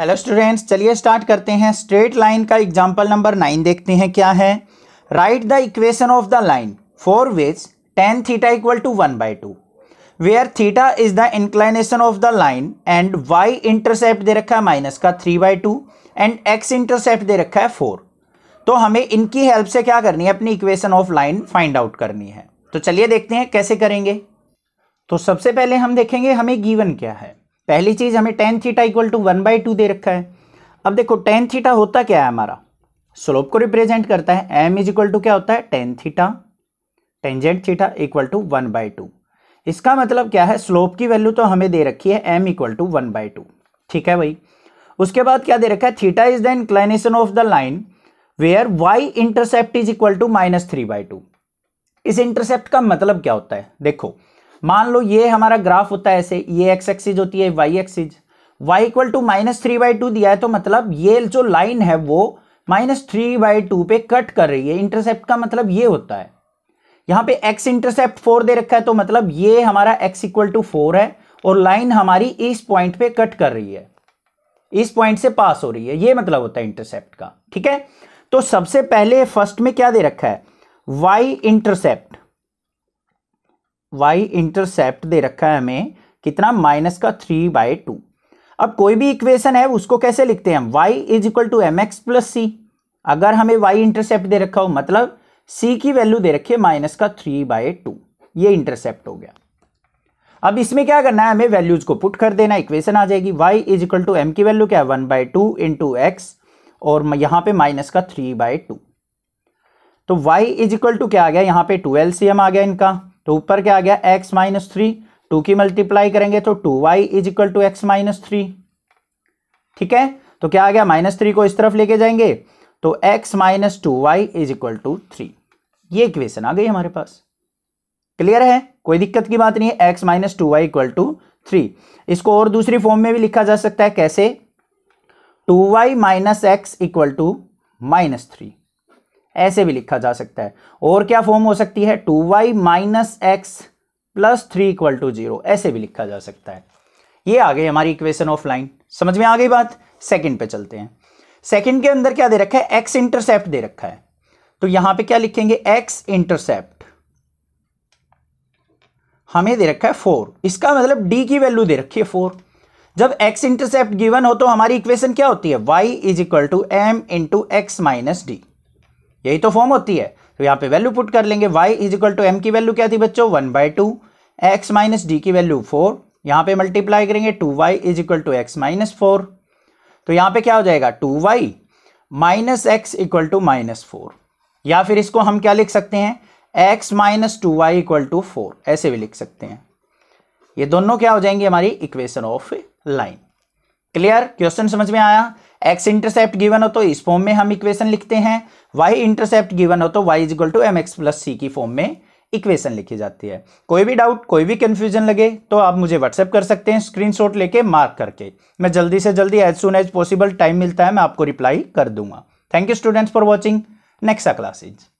hello students चलिए start करते हैं स्ट्रेट लाइन का एग्जाम्पल नंबर नाइन देखते हैं क्या है write the equation of the line for which tan theta equal to one by two where theta is the inclination of the line and y intercept दे रखा है minus का three by two and x intercept दे रखा है four तो हमें इनकी हेल्प से क्या करनी है अपनी equation of line find out करनी है तो चलिए देखते हैं कैसे करेंगे तो सबसे पहले हम देखेंगे हमें गीवन क्या है पहली चीज़ हमें tan theta equal to one by two दे रखा है अब देखो टेन थीटा होता क्या है हमारा स्लोप को रिप्रेजेंट करता है एम इज इक्वल टू क्या होता है tan theta tangent theta equal to one by two इसका मतलब क्या है स्लोप की वैल्यू तो हमें दे रखी है m equal to one by two ठीक है भाई उसके बाद क्या दे रखा है theta is the inclination of the line where y intercept is equal to minus three by two इस इंटरसेप्ट का मतलब क्या होता है देखो मान लो ये हमारा ग्राफ होता है ऐसे ये एक्स एक्सिज होती है y axis y equal to minus three by two दिया है तो मतलब ये जो लाइन है वो माइनस थ्री बाई टू पे कट कर रही है इंटरसेप्ट का मतलब ये होता है यहां पे एक्स इंटरसेप्ट फोर दे रखा है तो मतलब ये हमारा एक्स इक्वल टू फोर है और लाइन हमारी इस पॉइंट पे कट कर रही है इस पॉइंट से पास हो रही है ये मतलब होता है इंटरसेप्ट का ठीक है तो सबसे पहले फर्स्ट में क्या दे रखा है वाई इंटरसेप्ट वाई इंटरसेप्ट दे रखा है हमें कितना माइनस का थ्री बाई टू अब कोई भी इक्वेशन है उसको कैसे लिखते हैं y y is equal to m x plus c अगर हमें y इंटरसेप्ट दे रखा हो मतलब c की वैल्यू दे रखी है माइनस का थ्री बाई टू ये इंटरसेप्ट हो गया अब इसमें क्या करना है हमें वैल्यूज को पुट कर देना इक्वेशन आ जाएगी y is equal to m की वैल्यू क्या है one by two into x और यहाँ पे माइनस का थ्री बाई टू तो y इज इक्वल टू क्या आ गया यहाँ पे ट्वेल्व सी एम आ गया इनका तो ऊपर क्या आ गया एक्स माइनस थ्री टू की मल्टीप्लाई करेंगे तो two y is equal to x minus three ठीक है तो क्या आ गया माइनस थ्री को इस तरफ लेके जाएंगे तो x minus two y is equal to three ये इक्वेशन आ गई हमारे पास क्लियर है कोई दिक्कत की बात नहीं है x minus two y equal to three इसको और दूसरी फॉर्म में भी लिखा जा सकता है कैसे two y minus x equal to minus three ऐसे भी लिखा जा सकता है और क्या फॉर्म हो सकती है two y minus x plus three equal to zero ऐसे भी लिखा जा सकता है ये आ गई हमारी इक्वेशन ऑफ लाइन समझ में आ गई बात सेकंड पे चलते हैं सेकंड के अंदर क्या दे रखा है एक्स इंटरसेप्ट दे रखा है तो यहां पे क्या लिखेंगे एक्स इंटरसेप्ट हमें दे रखा है फोर इसका मतलब डी की वैल्यू दे रखी है फोर जब एक्स इंटरसेप्ट गिवन हो तो हमारी इक्वेशन क्या होती है y is equal to m into x minus d यही तो फॉर्म होती है तो यहाँ पे वैल्यू पुट कर लेंगे y is equal to m की वैल्यू क्या थी बच्चों one by two x minus d की वैल्यू फोर यहाँ पे मल्टीप्लाई करेंगे two y is equal to x minus four तो यहाँ पे क्या हो जाएगा two y minus x equal to minus four या फिर इसको हम क्या लिख सकते हैं x minus two y equal to four ऐसे भी लिख सकते हैं ये दोनों क्या हो जाएंगे हमारी equation of line clear question समझ में आया एक्स इंटरसेप्ट गिवन हो तो इस फॉर्म में हम इक्वेशन लिखते हैं वाई इंटरसेप्ट गिवन हो तो y is equal to m x plus c की फॉर्म में इक्वेशन लिखी जाती है कोई भी डाउट कोई भी कंफ्यूजन लगे तो आप मुझे व्हाट्सएप कर सकते हैं स्क्रीनशॉट लेके मार्क करके मैं जल्दी से जल्दी as soon as possible time मिलता है मैं आपको रिप्लाई कर दूंगा thank you students for watching next classes